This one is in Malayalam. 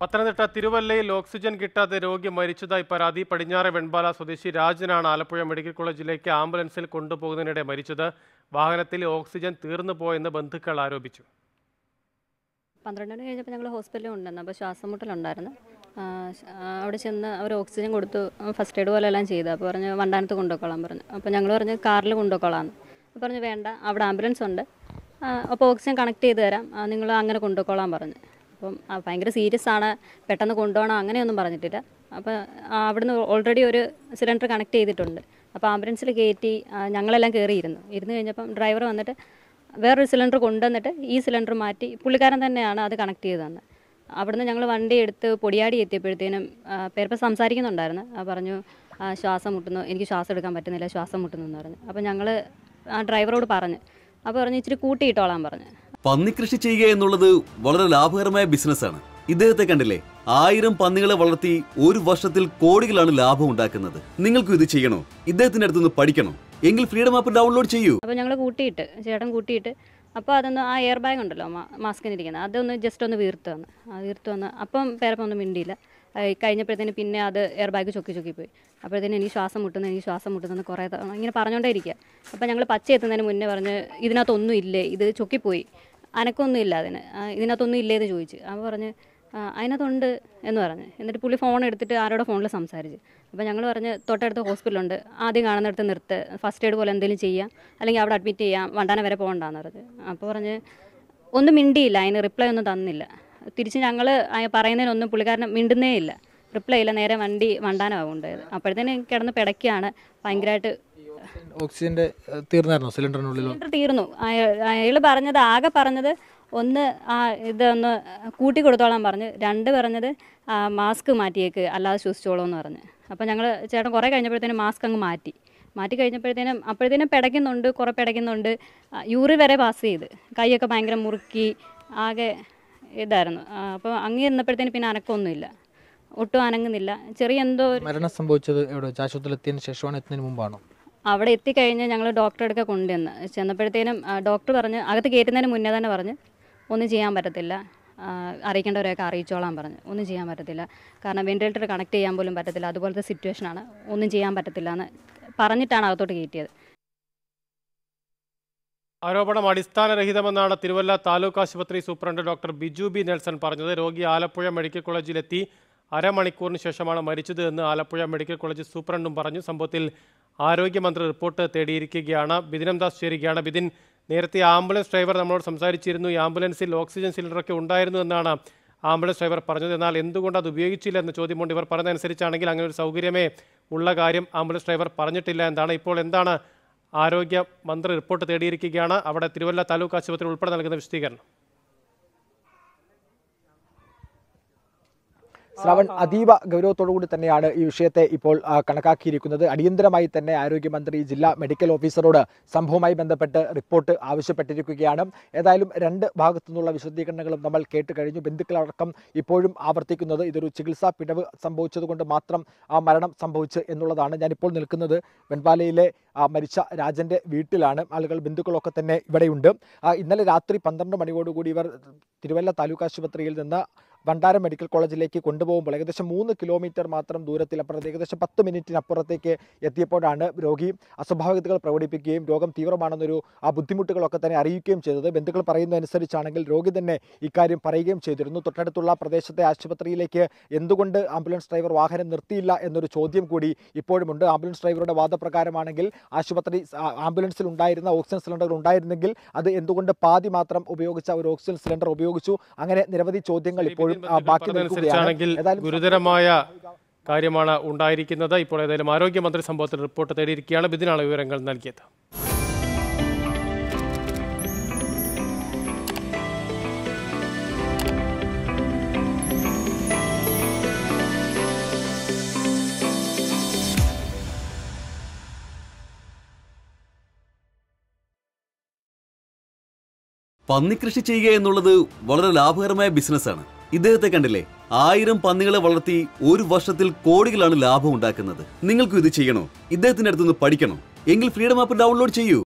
പത്തനംതിട്ട തിരുവല്ലയിൽ ഓക്സിജൻ കിട്ടാതെ രോഗി മരിച്ചതായി പരാതി പടിഞ്ഞാറെ വെൺപാല സ്വദേശി രാജനാണ് ആലപ്പുഴ മെഡിക്കൽ കോളേജിലേക്ക് ആംബുലൻസിൽ കൊണ്ടുപോകുന്നതിനിടെ മരിച്ചത് വാഹനത്തിൽ ഓക്സിജൻ തീർന്നു പോയെന്ന് ബന്ധുക്കൾ ആരോപിച്ചു പന്ത്രണ്ട് മണി കഴിഞ്ഞപ്പോൾ ഞങ്ങൾ ഹോസ്പിറ്റലിൽ ഉണ്ടായിരുന്നു അപ്പോൾ ശ്വാസം മുട്ടലുണ്ടായിരുന്നു അവിടെ ചെന്ന് അവർ ഓക്സിജൻ കൊടുത്തു ഫസ്റ്റ് എയ്ഡ് പോലെ എല്ലാം ചെയ്തു അപ്പോൾ പറഞ്ഞു വണ്ടാനത്ത് കൊണ്ടുപോയിക്കോളാം പറഞ്ഞു അപ്പോൾ ഞങ്ങൾ പറഞ്ഞു കാറിൽ കൊണ്ടുപോയിക്കോളാം അപ്പോൾ പറഞ്ഞു വേണ്ട അവിടെ ആംബുലൻസ് ഉണ്ട് അപ്പോൾ ഓക്സിജൻ കണക്ട് ചെയ്ത് തരാം നിങ്ങൾ അങ്ങനെ കൊണ്ടുപോയിക്കോളാം പറഞ്ഞു അപ്പം ഭയങ്കര സീരിയസ് ആണ് പെട്ടെന്ന് കൊണ്ടുപോകണം അങ്ങനെയൊന്നും പറഞ്ഞിട്ടില്ല അപ്പം അവിടുന്ന് ഓൾറെഡി ഒരു സിലിണ്ടർ കണക്ട് ചെയ്തിട്ടുണ്ട് അപ്പോൾ ആംബുലൻസിൽ കയറ്റി ഞങ്ങളെല്ലാം കയറിയിരുന്നു ഇരുന്ന് കഴിഞ്ഞപ്പം ഡ്രൈവർ വന്നിട്ട് വേറൊരു സിലിണ്ടർ കൊണ്ടുവന്നിട്ട് ഈ സിലിണ്ടർ മാറ്റി പുള്ളിക്കാരൻ തന്നെയാണ് അത് കണക്ട് ചെയ്ത് തന്നത് അവിടുന്ന് ഞങ്ങൾ വണ്ടി എടുത്ത് പൊടിയാടി എത്തിയപ്പോഴത്തേനും പേരപ്പം സംസാരിക്കുന്നുണ്ടായിരുന്നു പറഞ്ഞു ശ്വാസം മുട്ടുന്നു എനിക്ക് ശ്വാസം എടുക്കാൻ പറ്റുന്നില്ല ശ്വാസം മുട്ടുന്നു എന്ന് പറഞ്ഞു അപ്പോൾ ഞങ്ങൾ ആ ഡ്രൈവറോട് പറഞ്ഞു അപ്പോൾ പറഞ്ഞു ഇച്ചിരി കൂട്ടിയിട്ടോളാൻ പറഞ്ഞു പന്നിക്കൃഷി ചെയ്യുക എന്നുള്ളത് വളരെ ലാഭകരമായ ബിസിനസ്സാണ് ഇദ്ദേഹത്തെ കണ്ടില്ലേ ആയിരം പന്നികളെ വളർത്തി ഒരു വർഷത്തിൽ കോടികളാണ് ലാഭം ഉണ്ടാക്കുന്നത് നിങ്ങൾക്കും ഇത് ചെയ്യണോ ഇദ്ദേഹത്തിന്റെ അടുത്തുനിന്ന് പഠിക്കണോ എങ്കിൽ ഫ്രീഡം ആപ്പ് ഡൗൺലോഡ് ചെയ്യൂ അപ്പോൾ ഞങ്ങൾ കൂട്ടിയിട്ട് ചേട്ടൻ കൂട്ടിയിട്ട് അപ്പോൾ അതൊന്ന് ആ എയർ ബാഗ് ഉണ്ടല്ലോ ഇരിക്കുന്നത് അതൊന്ന് ജസ്റ്റ് ഒന്ന് വീർത്ത് വന്ന് ആ വീർത്ത് വന്ന് അപ്പം ഒന്നും മിണ്ടിയില്ല കഴിഞ്ഞപ്പോഴത്തേന് പിന്നെ അത് എയർ ബാഗ് ചൊക്കി ചൊക്കി പോയി അപ്പോഴത്തേന് എനിക്ക് ശ്വാസം മുട്ടുന്നു എനിക്ക് ശ്വാസം എന്ന് കുറേ ഇങ്ങനെ പറഞ്ഞുകൊണ്ടേ ഇരിക്കുക അപ്പോൾ ഞങ്ങൾ പച്ച എത്തുന്നതിന് മുന്നേ പറഞ്ഞ് ഇതിനകത്തൊന്നും ഇല്ലേ ഇത് ചൊക്കിപ്പോയി അനക്കൊന്നും ഇല്ല അതിന് ഇതിനകത്തൊന്നും ഇല്ലേ എന്ന് ചോദിച്ചു അപ്പോൾ പറഞ്ഞ് അതിനകത്തുണ്ട് എന്ന് പറഞ്ഞ് എന്നിട്ട് പുള്ളി ഫോൺ എടുത്തിട്ട് ആരോടെ ഫോണിൽ സംസാരിച്ച് അപ്പോൾ ഞങ്ങൾ പറഞ്ഞ് തൊട്ടടുത്ത ഹോസ്പിറ്റലുണ്ട് ആദ്യം കാണുന്നിടത്ത് നിർത്ത് ഫസ്റ്റ് എയ്ഡ് പോലെ എന്തെങ്കിലും ചെയ്യാം അല്ലെങ്കിൽ അവിടെ അഡ്മിറ്റ് ചെയ്യാം വണ്ടാന വരെ പോകണ്ടെന്ന് പറഞ്ഞ് അപ്പോൾ പറഞ്ഞ് ഒന്നും മിണ്ടിയില്ല അതിന് റിപ്ലൈ ഒന്നും തന്നില്ല തിരിച്ച് ഞങ്ങൾ പറയുന്നതിനൊന്നും പുള്ളിക്കാരനെ മിണ്ടുന്നേ ഇല്ല റിപ്ലൈ ഇല്ല നേരെ വണ്ടി വണ്ടാനമാകുണ്ടായത് അപ്പോഴത്തേനും കിടന്ന് പിടയ്ക്കാണ് ഭയങ്കരമായിട്ട് ഓക്സിജന്റെ തീർന്നായിരുന്നോ സിലിണ്ടറിനുള്ളിൽ സിലിണ്ടർ തീർന്നു അയാൾ പറഞ്ഞത് ആകെ പറഞ്ഞത് ഒന്ന് ആ ഇതൊന്ന് കൂട്ടി കൊടുത്തോളാൻ പറഞ്ഞു രണ്ട് പറഞ്ഞത് മാസ്ക് മാറ്റിയേക്ക് അല്ലാതെ ശ്വസിച്ചോളൂ എന്ന് പറഞ്ഞു അപ്പോൾ ഞങ്ങൾ ചേട്ടൻ കുറേ കഴിഞ്ഞപ്പോഴത്തേനും മാസ്ക് അങ്ങ് മാറ്റി മാറ്റി കഴിഞ്ഞപ്പോഴത്തേനും അപ്പോഴത്തേനും പിടയ്ക്കുന്നുണ്ട് കുറേ പിടയ്ക്കുന്നുണ്ട് യൂറി വരെ പാസ് ചെയ്ത് കൈയൊക്കെ ഭയങ്കര മുറുക്കി ആകെ ഇതായിരുന്നു അപ്പോൾ അങ്ങേ ഇരുന്നപ്പോഴത്തേന് പിന്നെ അനക്കമൊന്നുമില്ല ഒട്ടും അനങ്ങുന്നില്ല ചെറിയ എന്തോ മരണം സംഭവിച്ചത് എവിടെ ആശുപത്രിയിൽ എത്തിയതിന് ശേഷമാണ് എത്തുന്നതിന് മുമ്പാണോ അവിടെ എത്തിക്കഴിഞ്ഞ് ഞങ്ങൾ ഡോക്ടറെ അടുക്ക കൊണ്ടുവന്ന് ചെന്നപ്പോഴത്തേനും ഡോക്ടർ പറഞ്ഞ് അകത്ത് കയറ്റുന്നതിന് മുന്നേ തന്നെ പറഞ്ഞ് ഒന്നും ചെയ്യാൻ പറ്റത്തില്ല അറിയിക്കേണ്ടവരെയൊക്കെ അറിയിച്ചോളാം പറഞ്ഞു ഒന്നും ചെയ്യാൻ പറ്റത്തില്ല കാരണം വെൻറ്റിലേറ്റർ കണക്ട് ചെയ്യാൻ പോലും പറ്റത്തില്ല അതുപോലത്തെ സിറ്റുവേഷനാണ് ഒന്നും ചെയ്യാൻ പറ്റത്തില്ല എന്ന് പറഞ്ഞിട്ടാണ് അകത്തോട്ട് കയറ്റിയത് ആരോപണം അടിസ്ഥാനരഹിതമെന്നാണ് തിരുവല്ല താലൂക്ക് ആശുപത്രി superintendent doctor Biju B Nelson പറഞ്ഞത് രോഗി ആലപ്പുഴ മെഡിക്കൽ കോളേജിലെത്തി അരമണിക്കൂറിന് ശേഷമാണ് മരിച്ചത് എന്ന് ആലപ്പുഴ മെഡിക്കൽ കോളേജ് സൂപ്രണ്ടും പറഞ്ഞു സംഭവത്തിൽ ആരോഗ്യമന്ത്രി റിപ്പോർട്ട് തേടിയിരിക്കുകയാണ് ബിദിനംദാസ് ചേരുകയാണ് ബിദിൻ നേരത്തെ ആംബുലൻസ് ഡ്രൈവർ നമ്മളോട് സംസാരിച്ചിരുന്നു ഈ ആംബുലൻസിൽ ഓക്സിജൻ സിലിണ്ടറൊക്കെ ഉണ്ടായിരുന്നു എന്നാണ് ആംബുലൻസ് ഡ്രൈവർ പറഞ്ഞത് എന്നാൽ എന്തുകൊണ്ട് അത് ഉപയോഗിച്ചില്ല എന്ന ചോദ്യമുണ്ട് ഇവർ പറഞ്ഞതനുസരിച്ചാണെങ്കിൽ അങ്ങനെ ഒരു സൗകര്യമേ ഉള്ള കാര്യം ആംബുലൻസ് ഡ്രൈവർ പറഞ്ഞിട്ടില്ല എന്താണ് ഇപ്പോൾ എന്താണ് ആരോഗ്യ മന്ത്രി റിപ്പോർട്ട് തേടിയിരിക്കുകയാണ് അവിടെ തിരുവല്ല താലൂക്ക് ആശുപത്രി ഉൾപ്പെടെ നൽകുന്ന വിശദീകരണം ശ്രവൺ അതീവ ഗൗരവത്തോടുകൂടി തന്നെയാണ് ഈ വിഷയത്തെ ഇപ്പോൾ കണക്കാക്കിയിരിക്കുന്നത് അടിയന്തരമായി തന്നെ ആരോഗ്യമന്ത്രി ജില്ലാ മെഡിക്കൽ ഓഫീസറോട് സംഭവവുമായി ബന്ധപ്പെട്ട് റിപ്പോർട്ട് ആവശ്യപ്പെട്ടിരിക്കുകയാണ് ഏതായാലും രണ്ട് ഭാഗത്തു നിന്നുള്ള വിശദീകരണങ്ങളും നമ്മൾ കേട്ട് കഴിഞ്ഞു ബന്ധുക്കളടക്കം ഇപ്പോഴും ആവർത്തിക്കുന്നത് ഇതൊരു ചികിത്സാ പിഴവ് സംഭവിച്ചതുകൊണ്ട് മാത്രം ആ മരണം സംഭവിച്ചു എന്നുള്ളതാണ് ഞാനിപ്പോൾ നിൽക്കുന്നത് വെൺപാലയിലെ മരിച്ച രാജൻ്റെ വീട്ടിലാണ് ആളുകൾ ബന്ധുക്കളൊക്കെ തന്നെ ഇവിടെയുണ്ട് ഇന്നലെ രാത്രി പന്ത്രണ്ട് മണിയോടുകൂടി ഇവർ തിരുവല്ല താലൂക്ക് ആശുപത്രിയിൽ നിന്ന് ഭണ്ഡാരം മെഡിക്കൽ കോളേജിലേക്ക് കൊണ്ടുപോകുമ്പോൾ ഏകദേശം മൂന്ന് കിലോമീറ്റർ മാത്രം ദൂരത്തിൽ അപ്പുറത്ത് ഏകദേശം പത്ത് മിനിറ്റിനപ്പുറത്തേക്ക് എത്തിയപ്പോഴാണ് രോഗി അസ്വാഭാവികതകൾ പ്രകടിപ്പിക്കുകയും രോഗം തീവ്രമാണെന്നൊരു ആ ബുദ്ധിമുട്ടുകളൊക്കെ തന്നെ അറിയിക്കുകയും ചെയ്തത് ബന്ധുക്കൾ പറയുന്നതനുസരിച്ചാണെങ്കിൽ രോഗി തന്നെ ഇക്കാര്യം പറയുകയും ചെയ്തിരുന്നു തൊട്ടടുത്തുള്ള പ്രദേശത്തെ ആശുപത്രിയിലേക്ക് എന്തുകൊണ്ട് ആംബുലൻസ് ഡ്രൈവർ വാഹനം നിർത്തിയില്ല എന്നൊരു ചോദ്യം കൂടി ഇപ്പോഴുമുണ്ട് ആംബുലൻസ് ഡ്രൈവറുടെ വാദപ്രകാരമാണെങ്കിൽ ആശുപത്രി ആംബുലൻസിൽ ഉണ്ടായിരുന്ന ഓക്സിജൻ സിലിണ്ടർ ഉണ്ടായിരുന്നെങ്കിൽ അത് എന്തുകൊണ്ട് പാതി മാത്രം ഉപയോഗിച്ച ഒരു ഓക്സിജൻ സിലിണ്ടർ ഉപയോഗിച്ചു അങ്ങനെ നിരവധി ചോദ്യങ്ങൾ ഇപ്പോഴും ബാക്കി ഗുരുതരമായ കാര്യമാണ് ഉണ്ടായിരിക്കുന്നത് ഇപ്പോൾ ഏതായാലും ആരോഗ്യമന്ത്രി സംഭവത്തിൽ റിപ്പോർട്ട് തേടിയിരിക്കുകയാണ് ഇതിനാണ് വിവരങ്ങൾ നൽകിയത് പന്നി കൃഷി ചെയ്യുക എന്നുള്ളത് വളരെ ലാഭകരമായ ബിസിനസ്സാണ് ഇദ്ദേഹത്തെ കണ്ടില്ലേ ആയിരം പന്നികളെ വളർത്തി ഒരു വർഷത്തിൽ കോടികളാണ് ലാഭം ഉണ്ടാക്കുന്നത് നിങ്ങൾക്കും ഇത് ചെയ്യണോ ഇദ്ദേഹത്തിന്റെ അടുത്തുനിന്ന് പഠിക്കണോ എങ്കിൽ ഫ്രീഡം ആപ്പ് ഡൗൺലോഡ് ചെയ്യൂ